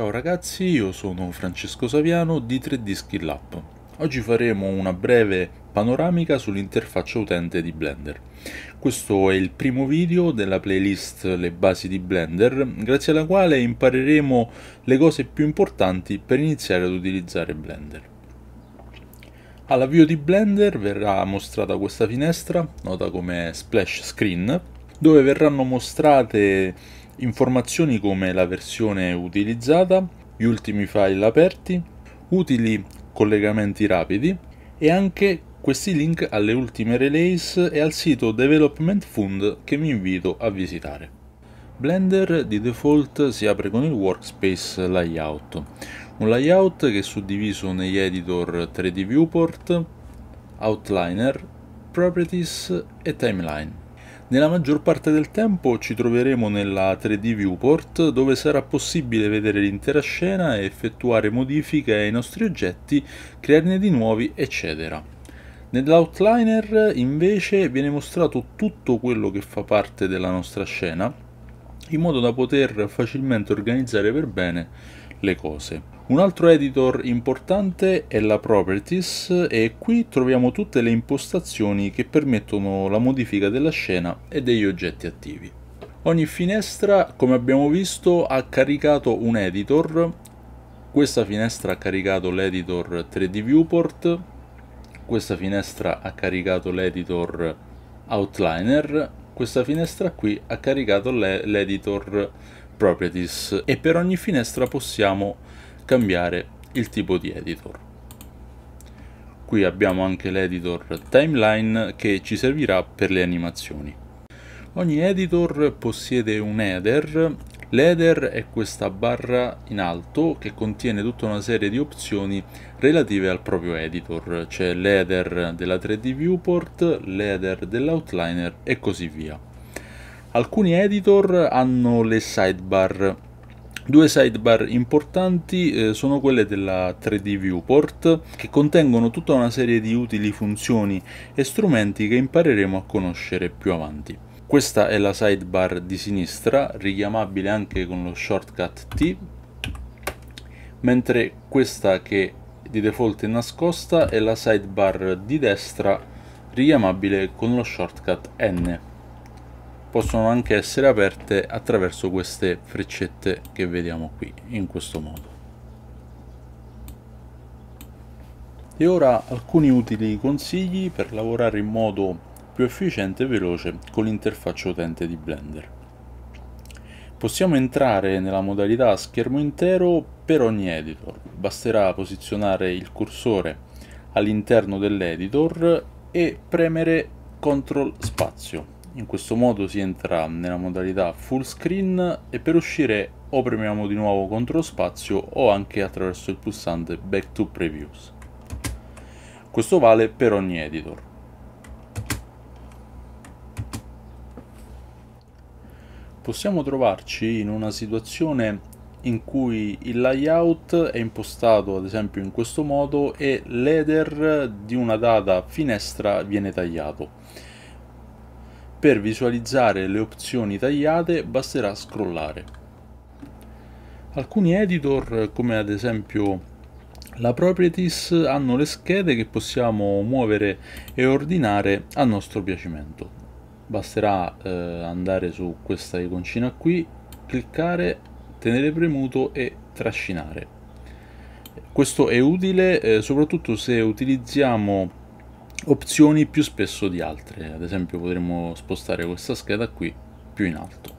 Ciao ragazzi, io sono Francesco Saviano di 3D Skill Up. Oggi faremo una breve panoramica sull'interfaccia utente di Blender. Questo è il primo video della playlist Le basi di Blender, grazie alla quale impareremo le cose più importanti per iniziare ad utilizzare Blender. All'avvio di Blender verrà mostrata questa finestra, nota come splash screen, dove verranno mostrate informazioni come la versione utilizzata, gli ultimi file aperti, utili collegamenti rapidi e anche questi link alle ultime release e al sito Development Fund che vi invito a visitare. Blender di default si apre con il workspace layout, un layout che è suddiviso negli editor 3D Viewport, Outliner, Properties e Timeline. Nella maggior parte del tempo ci troveremo nella 3D viewport dove sarà possibile vedere l'intera scena e effettuare modifiche ai nostri oggetti, crearne di nuovi eccetera. Nell'outliner invece viene mostrato tutto quello che fa parte della nostra scena in modo da poter facilmente organizzare per bene le cose. Un altro editor importante è la Properties e qui troviamo tutte le impostazioni che permettono la modifica della scena e degli oggetti attivi. Ogni finestra, come abbiamo visto, ha caricato un editor. Questa finestra ha caricato l'editor 3D Viewport, questa finestra ha caricato l'editor Outliner, questa finestra qui ha caricato l'editor Properties e per ogni finestra possiamo cambiare il tipo di editor. Qui abbiamo anche l'editor timeline che ci servirà per le animazioni. Ogni editor possiede un header. L'header è questa barra in alto che contiene tutta una serie di opzioni relative al proprio editor. C'è l'header della 3D Viewport, l'header dell'outliner e così via. Alcuni editor hanno le sidebar. Due sidebar importanti eh, sono quelle della 3D Viewport che contengono tutta una serie di utili funzioni e strumenti che impareremo a conoscere più avanti. Questa è la sidebar di sinistra, richiamabile anche con lo shortcut T, mentre questa che di default è nascosta è la sidebar di destra richiamabile con lo shortcut N possono anche essere aperte attraverso queste freccette che vediamo qui in questo modo e ora alcuni utili consigli per lavorare in modo più efficiente e veloce con l'interfaccia utente di Blender possiamo entrare nella modalità schermo intero per ogni editor basterà posizionare il cursore all'interno dell'editor e premere CTRL spazio in questo modo si entra nella modalità full screen e per uscire o premiamo di nuovo CTRL spazio o anche attraverso il pulsante back to previews questo vale per ogni editor possiamo trovarci in una situazione in cui il layout è impostato ad esempio in questo modo e l'header di una data finestra viene tagliato per visualizzare le opzioni tagliate basterà scrollare. Alcuni editor, come ad esempio la Properties, hanno le schede che possiamo muovere e ordinare a nostro piacimento. Basterà eh, andare su questa iconcina qui, cliccare, tenere premuto e trascinare. Questo è utile eh, soprattutto se utilizziamo opzioni più spesso di altre, ad esempio potremmo spostare questa scheda qui più in alto.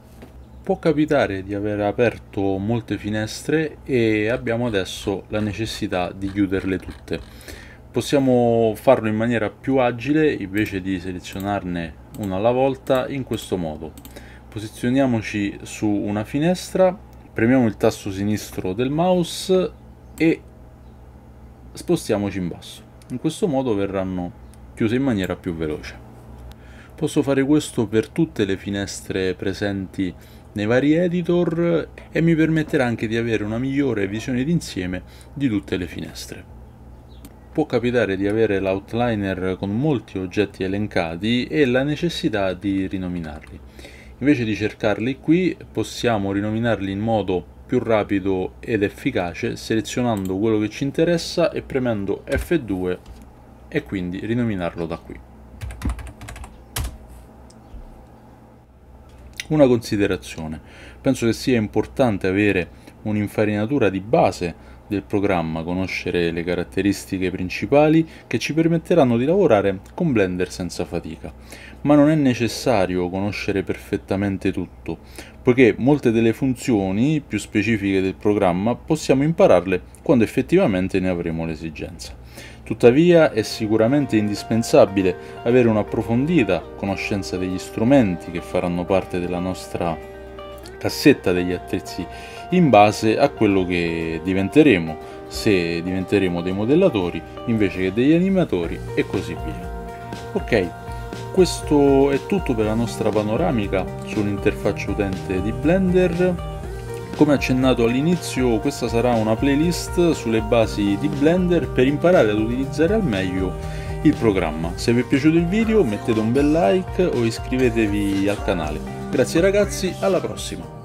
Può capitare di aver aperto molte finestre e abbiamo adesso la necessità di chiuderle tutte. Possiamo farlo in maniera più agile invece di selezionarne una alla volta in questo modo. Posizioniamoci su una finestra, premiamo il tasto sinistro del mouse e spostiamoci in basso. In questo modo verranno chiuse in maniera più veloce. Posso fare questo per tutte le finestre presenti nei vari editor e mi permetterà anche di avere una migliore visione d'insieme di tutte le finestre. Può capitare di avere l'outliner con molti oggetti elencati e la necessità di rinominarli. Invece di cercarli qui possiamo rinominarli in modo più rapido ed efficace selezionando quello che ci interessa e premendo F2 e quindi rinominarlo da qui. Una considerazione, penso che sia importante avere un'infarinatura di base del programma, conoscere le caratteristiche principali che ci permetteranno di lavorare con Blender senza fatica. Ma non è necessario conoscere perfettamente tutto, poiché molte delle funzioni più specifiche del programma possiamo impararle quando effettivamente ne avremo l'esigenza. Tuttavia è sicuramente indispensabile avere un'approfondita conoscenza degli strumenti che faranno parte della nostra cassetta degli attrezzi in base a quello che diventeremo, se diventeremo dei modellatori invece che degli animatori e così via. Ok, questo è tutto per la nostra panoramica sull'interfaccia utente di Blender come accennato all'inizio, questa sarà una playlist sulle basi di Blender per imparare ad utilizzare al meglio il programma. Se vi è piaciuto il video mettete un bel like o iscrivetevi al canale. Grazie ragazzi, alla prossima!